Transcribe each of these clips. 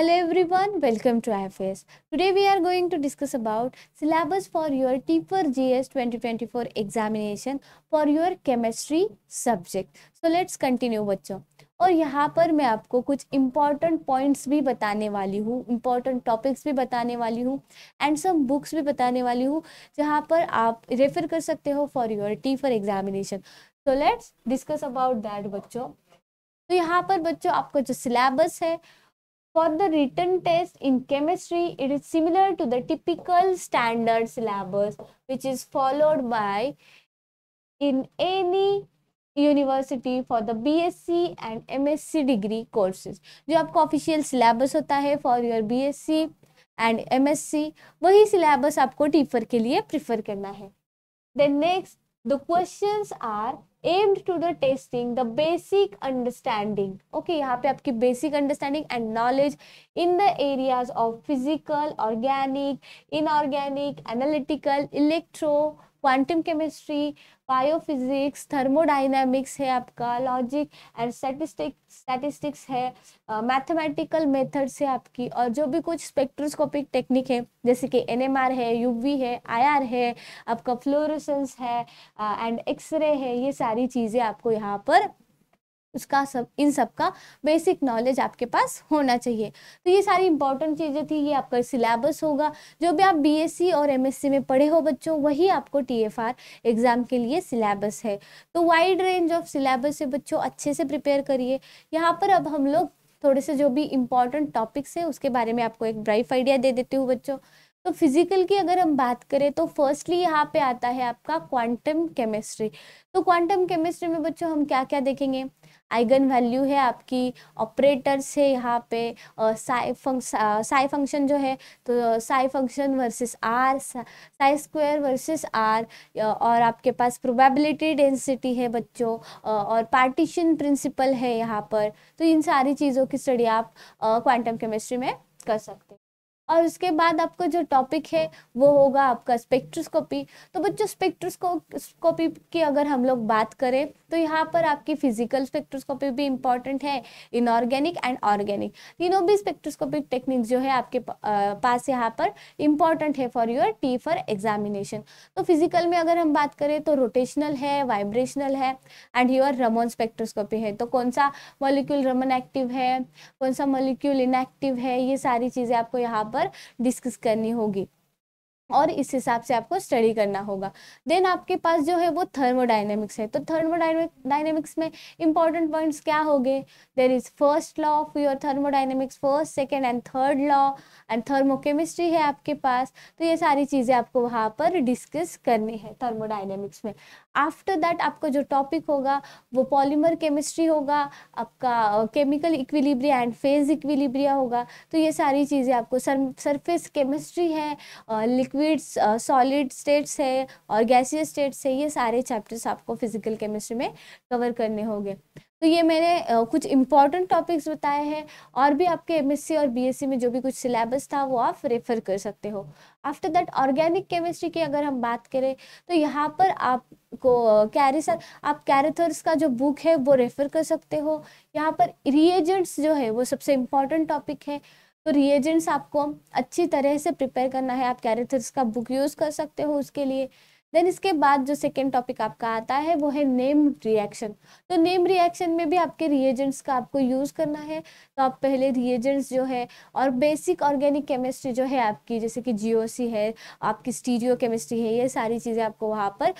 Hello everyone, welcome to IFS. Today we are going to discuss about syllabus G S twenty twenty 2024 examination for your chemistry subject so let's continue बच्चों और यहाँ पर मैं आपको कुछ important points भी बताने वाली हूँ इम्पॉर्टेंट टॉपिक्स भी बताने वाली हूँ एंड सम बुक्स भी बताने वाली हूँ जहाँ पर आप रेफर कर सकते हो for your TIFR examination so let's discuss about that बच्चों तो यहाँ पर बच्चों आपका जो सिलेबस है for the written test in chemistry it is similar to the typical standard syllabus which is followed by in any university for the BSc and MSc degree courses जो आपका ऑफिशियल सिलेबस होता है for your B S C and M S C वही syllabus आपको TIFR के लिए prefer करना है then next the question are aimed to the testing the basic understanding okay यहाँ पे आपकी basic understanding and knowledge in the areas of physical organic inorganic analytical electro quantum chemistry biophysics thermodynamics है आपका logic and statistics statistics है mathematical uh, methods है आपकी और जो भी कुछ स्पेक्ट्रोस्कोपिक टेक्निक है जैसे कि एनएमआर है यूवी है आईआर है आपका फ्लोरोसेंस है एंड uh, एक्सरे है ये सारी चीज़ें आपको यहाँ पर उसका सब इन सब का बेसिक नॉलेज आपके पास होना चाहिए तो ये सारी इंपॉर्टेंट चीज़ें थी ये आपका सिलेबस होगा जो भी आप बीएससी और एमएससी में पढ़े हो बच्चों वही आपको टीएफआर एग्ज़ाम के लिए सिलेबस है तो वाइड रेंज ऑफ सिलेबस से बच्चों अच्छे से प्रिपेयर करिए यहाँ पर अब हम लोग थोड़े से जो भी इम्पॉर्टेंट टॉपिक्स है उसके बारे में आपको एक ब्राइफ आइडिया दे देती हूँ बच्चों तो फिजिकल की अगर हम बात करें तो फर्स्टली यहाँ पे आता है आपका क्वांटम केमिस्ट्री तो क्वांटम केमिस्ट्री में बच्चों हम क्या क्या देखेंगे आइगन वैल्यू है आपकी ऑपरेटर्स है यहाँ पे साई फंक्शन साई फंक्शन जो है तो psi function versus R psi square versus R और आपके पास प्रोबेबिलिटी डेंसिटी है बच्चों और पार्टीशन प्रिंसिपल है यहाँ पर तो इन सारी चीज़ों की स्टडी आप क्वांटम केमिस्ट्री में कर सकते हैं और उसके बाद आपका जो टॉपिक है वो होगा आपका स्पेक्ट्रोस्कोपी तो बच्चों स्पेक्ट्रोस्कोपी की अगर हम लोग बात करें तो यहाँ पर आपकी फिजिकल स्पेक्ट्रोस्कोपी भी इम्पॉर्टेंट है इनऑर्गेनिक एंड ऑर्गेनिक तीनों भी स्पेक्ट्रोस्कोपिक टेक्निक जो है आपके पास यहाँ पर इम्पॉर्टेंट है for your TIFR examination तो फिजिकल में अगर हम बात करें तो रोटेशनल है वाइब्रेशनल है एंड योर रमोन स्पेक्ट्रोस्कोपी है तो कौन सा मोलिक्यूल रमन एक्टिव है कौन सा मोलिक्यूल इनएक्टिव है ये सारी चीज़ें आपको यहाँ पर पर डिस्कस करनी होगी और इस हिसाब से आपको स्टडी करना होगा देन आपके पास जो है वो थर्मोडाइनमिक्स है तो थर्मोडाइनमिक्स में इंपॉर्टेंट पॉइंट्स क्या हो गए there is first law of your thermodynamics first second and third law and thermochemistry है आपके पास तो ये सारी चीज़ें आपको वहाँ पर डिस्कस करनी है थर्मोडाइनमिक्स में आफ्टर दैट आपका जो टॉपिक होगा वो पॉलीमर केमिस्ट्री होगा आपका chemical equilibria and phase equilibria होगा तो ये सारी चीज़ें आपको सर सरफेस केमिस्ट्री है लिक्विड लिक्विड्स सॉलिड स्टेट्स है और गैसीय स्टेट्स है ये सारे चैप्टर्स आपको फिजिकल केमिस्ट्री में कवर करने होंगे तो ये मैंने कुछ इंपॉर्टेंट टॉपिक्स बताए हैं और भी आपके एम और बी में जो भी कुछ सिलेबस था वो आप रेफर कर सकते हो आफ्टर दैट ऑर्गेनिक केमिस्ट्री की अगर हम बात करें तो यहाँ पर आपको कैरिसर आप कैरेथर्स का जो बुक है वो रेफर कर सकते हो यहाँ पर रिएजेंट्स जो है वो सबसे इम्पॉर्टेंट टॉपिक है तो रिएजेंट्स आपको अच्छी तरह से प्रिपेयर करना है आप कैरेथर्स का बुक यूज़ कर सकते हो उसके लिए देन इसके बाद जो सेकेंड टॉपिक आपका आता है वो है नेम रिएक्शन तो नेम रिएक्शन में भी आपके रिएजेंट्स का आपको यूज़ करना है तो आप पहले रिएजेंट्स जो है और बेसिक ऑर्गेनिक केमिस्ट्री जो है आपकी जैसे कि जीओसी है आपकी स्टीरियो केमिस्ट्री है ये सारी चीज़ें आपको वहाँ पर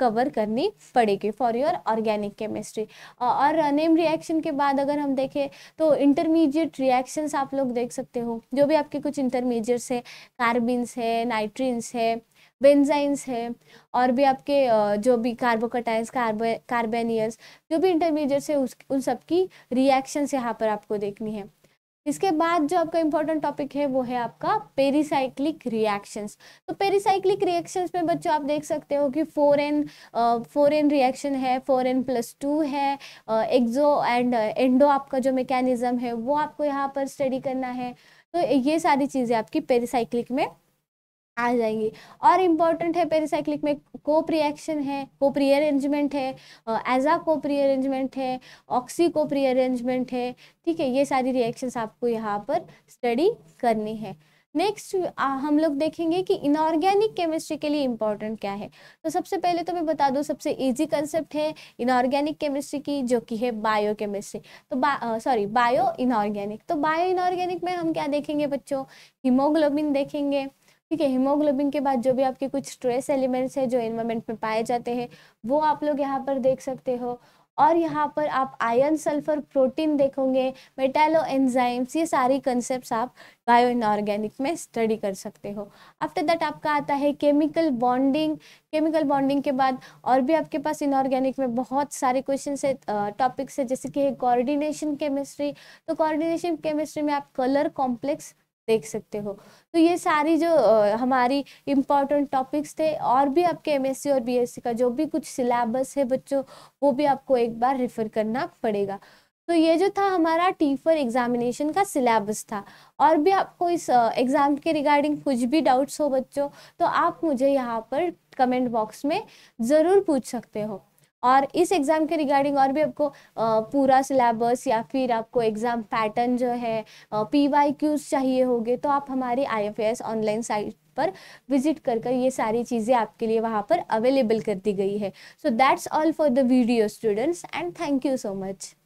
कवर करनी पड़ेगी फॉर योर ऑर्गेनिक केमिस्ट्री और नेम रिएक्शन के बाद अगर हम देखें तो इंटरमीडिएट रिएक्शंस आप लोग देख सकते हो जो भी आपके कुछ इंटरमीडिएट्स है कार्बिन्स है नाइट्रीन्स है बेंजाइन्स हैं और भी आपके जो भी कार्बोकटाइंस कार्बे कार्बेनियस जो भी इंटरमीडिएट्स है उस उन सब की रिएक्शंस यहाँ पर आपको देखनी है इसके बाद जो आपका इंपॉर्टेंट टॉपिक है वो है आपका पेरीसाइक्लिक रिएक्शंस तो पेरीसाइक्लिक रिएक्शंस में बच्चों आप देख सकते हो कि four N four N reaction है फोर एन प्लस टू है एक्जो एंड एंडो आपका जो मैकेनिज्म है वो आपको यहाँ पर स्टडी करना है तो ये सारी चीज़ें आपकी पेरीसाइक्लिक में आ जाएंगी और इम्पॉर्टेंट है पेरिसाइक्लिक में कोप रिएक्शन है कोप रीअरेंजमेंट है एजा कोप रीअरेंजमेंट है ऑक्सी कोप रीअरेंजमेंट है ठीक है ये सारी रिएक्शंस आपको यहाँ पर स्टडी करनी है नेक्स्ट हम लोग देखेंगे कि इनऑर्गेनिक केमिस्ट्री के लिए इम्पॉर्टेंट क्या है तो सबसे पहले तो मैं बता दूँ सबसे इजी कंसेप्ट है इनऑर्गेनिक केमिस्ट्री की जो कि है बायो केमिस्ट्री तो सॉरी बायो इनऑर्गेनिक तो बायो इनऑर्गेनिक में हम क्या देखेंगे बच्चों हीमोग्लोबिन देखेंगे ठीक है हीमोग्लोबिन के बाद जो भी आपके कुछ स्ट्रेस एलिमेंट्स है जो एनवायरमेंट में पाए जाते हैं वो आप लोग यहाँ पर देख सकते हो और यहाँ पर आप आयन सल्फर प्रोटीन देखोगे मेटेलो एंजाइम्स ये सारी कंसेप्ट आप बायो इन ऑर्गेनिक में स्टडी कर सकते हो आफ्टर दैट आपका आता है केमिकल बॉन्डिंग केमिकल बॉन्डिंग के बाद और भी आपके पास इनऑर्गेनिक में बहुत सारे क्वेश्चन है टॉपिक्स है जैसे कि कोऑर्डिनेशन केमिस्ट्री तो कोऑर्डिनेशन केमिस्ट्री में आप कलर कॉम्प्लेक्स देख सकते हो तो ये सारी जो हमारी इम्पॉर्टेंट टॉपिक्स थे और भी आपके एमएससी और बीएससी का जो भी कुछ सिलेबस है बच्चों वो भी आपको एक बार रेफर करना पड़ेगा तो ये जो था हमारा टी फॉर एग्जामिनेशन का सिलेबस था और भी आपको इस एग्ज़ाम के रिगार्डिंग कुछ भी डाउट्स हो बच्चों तो आप मुझे यहाँ पर कमेंट बॉक्स में ज़रूर पूछ सकते हो और इस एग्ज़ाम के रिगार्डिंग और भी आपको पूरा सिलेबस या फिर आपको एग्ज़ाम पैटर्न जो है पी वाई क्यूज चाहिए होंगे तो आप हमारे I F S online site पर विजिट कर कर ये सारी चीज़ें आपके लिए वहाँ पर अवेलेबल कर दी गई है so that's all for the video students and thank you so much